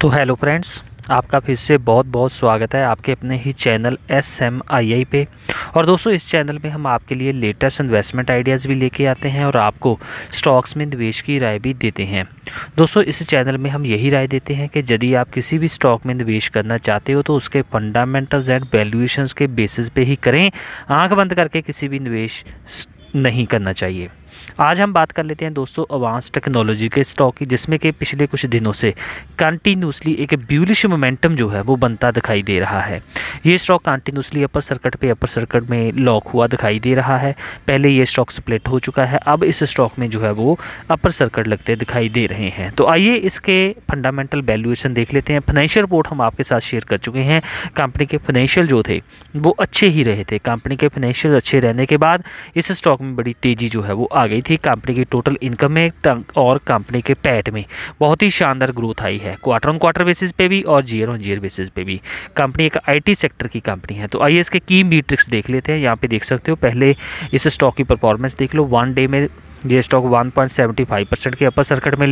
तो hello friends आपका फिर से बहुत बहुत स्वागत है आपके अपने ही channel S M I I पे और दोस्तों इस चैनल में हम आपके लिए लेटेस्ट इन्वेस्टमेंट आइडियाज़ भी लेके आते हैं और आपको स्टॉक्स में निवेश की राय भी देते हैं दोस्तों इस चैनल में हम यही राय देते हैं कि यदि आप किसी भी स्टॉक में निवेश करना चाहते हो तो उसके फंडामेंटल्स एंड वैल्यूएशन के बेसिस पर ही करें आँख बंद करके किसी भी निवेश नहीं करना चाहिए आज हम बात कर लेते हैं दोस्तों अवांस टेक्नोलॉजी के स्टॉक की जिसमें कि पिछले कुछ दिनों से कंटिन्यूसली एक ब्यूलिश मोमेंटम जो है वो बनता दिखाई दे रहा है ये स्टॉक कंटिन्यूसली अपर सर्किट पे अपर सर्किट में लॉक हुआ दिखाई दे रहा है पहले ये स्टॉक स्प्लिट हो चुका है अब इस स्टॉक में जो है वो अपर सर्किट लगते दिखाई दे रहे हैं तो आइए इसके फंडामेंटल वैल्यूएशन देख लेते हैं फाइनेंशियल रिपोर्ट हम आपके साथ शेयर कर चुके हैं कंपनी के फाइनेंशियल जो थे वो अच्छे ही रहे थे कंपनी के फाइनेंशियल अच्छे रहने के बाद इस स्टॉक में बड़ी तेज़ी जो है वो आ गई थी कंपनी की टोटल इनकम में और कंपनी के पैट में बहुत ही शानदार ग्रोथ आई है क्वार्टर ऑन क्वार्टर बेसिस पे भी और जीयर ऑन जीयर बेसिस पे भी कंपनी एक आईटी सेक्टर की कंपनी है तो आइए इसके की मीट्रिक्स देख लेते हैं यहाँ पे देख सकते हो पहले इस स्टॉक की परफॉर्मेंस देख लो वन डे में ये स्टॉक 1.75 परसेंट के अपर सर्किट में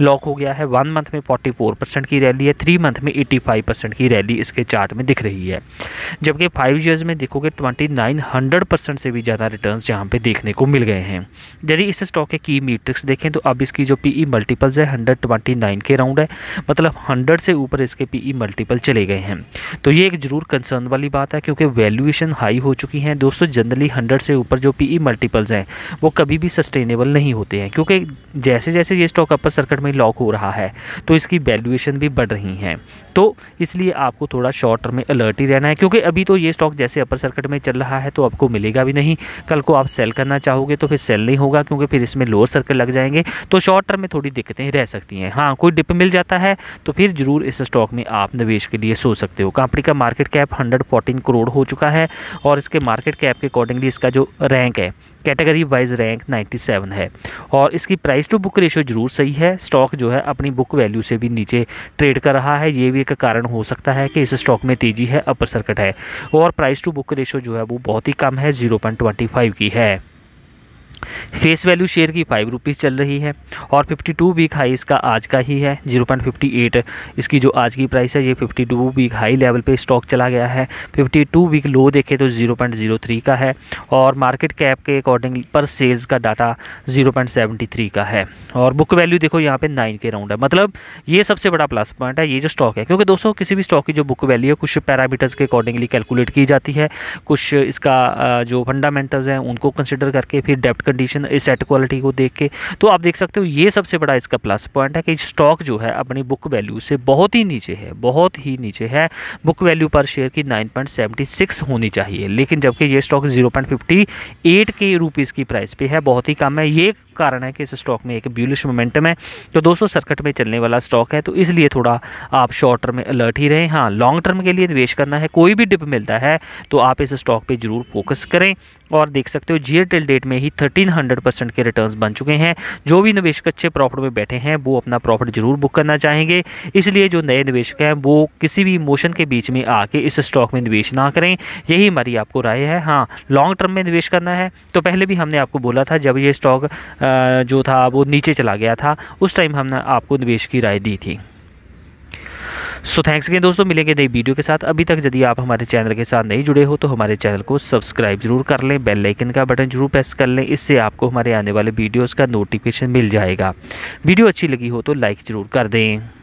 लॉक हो गया है वन मंथ में 44 परसेंट की रैली है थ्री मंथ में 85 परसेंट की रैली इसके चार्ट में दिख रही है जबकि फाइव ईयर्स में देखोगे 2900 परसेंट से भी ज़्यादा रिटर्न यहाँ पे देखने को मिल गए हैं यदि इस स्टॉक के की मीट्रिक्स देखें तो अब इसकी जो पी मल्टीपल्स e है हंड्रेड के राउंड है मतलब हंड्रेड से ऊपर इसके पी मल्टीपल e चले गए हैं तो ये एक ज़रूर कंसर्न वाली बात है क्योंकि वैल्यूएशन हाई हो चुकी हैं दोस्तों जनरली हंड्रेड से ऊपर जो पी मल्टीपल्स e हैं वो कभी भी सस्टेन सस्टेनेबल नहीं होते हैं क्योंकि जैसे जैसे ये स्टॉक अपर सर्किट में लॉक हो रहा है तो इसकी वैल्यूएशन भी बढ़ रही हैं तो इसलिए आपको थोड़ा शॉर्ट टर्म में अलर्ट ही रहना है क्योंकि अभी तो ये स्टॉक जैसे अपर सर्किट में चल रहा है तो आपको मिलेगा भी नहीं कल को आप सेल करना चाहोगे तो फिर सेल नहीं होगा क्योंकि फिर इसमें लोअर सर्किट लग जाएंगे तो शॉर्ट टर्म में थोड़ी दिक्कतें रह सकती हैं हाँ कोई डिप मिल जाता है तो फिर ज़रूर इस स्टॉक में आप निवेश के लिए सोच सकते हो कंपनी का मार्केट कैप हंड्रेड करोड़ हो चुका है और इसके मार्केट कैप के अकॉर्डिंगली इसका जो रैंक है category wise rank ninety seven है और इसकी प्राइस टू बुक रेशो ज़रूर सही है स्टॉक जो है अपनी बुक वैल्यू से भी नीचे ट्रेड कर रहा है ये भी एक कारण हो सकता है कि इस स्टॉक में तेज़ी है अपर सर्किट है और प्राइस टू बुक रेशो जो है वो बहुत ही कम है ज़ीरो की है फेस वैल्यू शेयर की फाइव रुपीज़ चल रही है और 52 वीक हाई इसका आज का ही है 0.58 इसकी जो आज की प्राइस है ये 52 वीक हाई लेवल पे स्टॉक चला गया है 52 वीक लो देखे तो 0.03 का है और मार्केट कैप के अकॉर्डिंग पर सेल्स का डाटा 0.73 का है और बुक वैल्यू देखो यहाँ पे नाइन के राउंड है मतलब ये सबसे बड़ा प्लस पॉइंट है ये जो स्टॉक है क्योंकि दोस्तों किसी भी स्टॉक की जो बुक वैल्यू है कुछ पैरामीटर्स के अकॉर्डिंगली कैलकुलेट की जाती है कुछ इसका जो फंडामेंटल्स हैं उनको कंसिडर करके फिर डेप्ट कंडीशन इस सेट क्वालिटी को देख के तो आप देख सकते हो ये सबसे बड़ा इसका प्लस पॉइंट है कि स्टॉक जो है अपनी बुक वैल्यू से बहुत ही नीचे है बहुत ही नीचे है बुक वैल्यू पर शेयर की 9.76 होनी चाहिए लेकिन जबकि ये स्टॉक 0.58 के रूपीज की प्राइस पे है बहुत ही कम है ये कारण है कि इस स्टॉक में एक ब्यूलिश मोमेंटम है तो दोस्तों सर्कट में चलने वाला स्टॉक है तो इसलिए थोड़ा आप शॉर्ट टर्म में अलर्ट ही रहें हाँ लॉन्ग टर्म के लिए निवेश करना है कोई भी डिप मिलता है तो आप इस स्टॉक पर जरूर फोकस करें और देख सकते हो जीयर टेल डेट में ही थर्टीन हंड्रेड परसेंट के रिटर्न बन चुके हैं जो भी निवेशक अच्छे प्रॉफिट में बैठे हैं वो अपना प्रॉफिट जरूर बुक करना चाहेंगे इसलिए जो नए निवेशक हैं वो किसी भी इमोशन के बीच में आके इस स्टॉक में निवेश ना करें यही हमारी आपको राय है हाँ लॉन्ग टर्म में निवेश करना है तो पहले भी हमने आपको बोला था जब ये स्टॉक जो था वो नीचे चला गया था उस टाइम हमने आपको निवेश की राय दी थी सो थैंक्स अगेन दोस्तों मिलेंगे नई वीडियो के साथ अभी तक यदि आप हमारे चैनल के साथ नहीं जुड़े हो तो हमारे चैनल को सब्सक्राइब जरूर कर लें बेल आइकन का बटन जरूर प्रेस कर लें इससे आपको हमारे आने वाले वीडियोस का नोटिफिकेशन मिल जाएगा वीडियो अच्छी लगी हो तो लाइक ज़रूर कर दें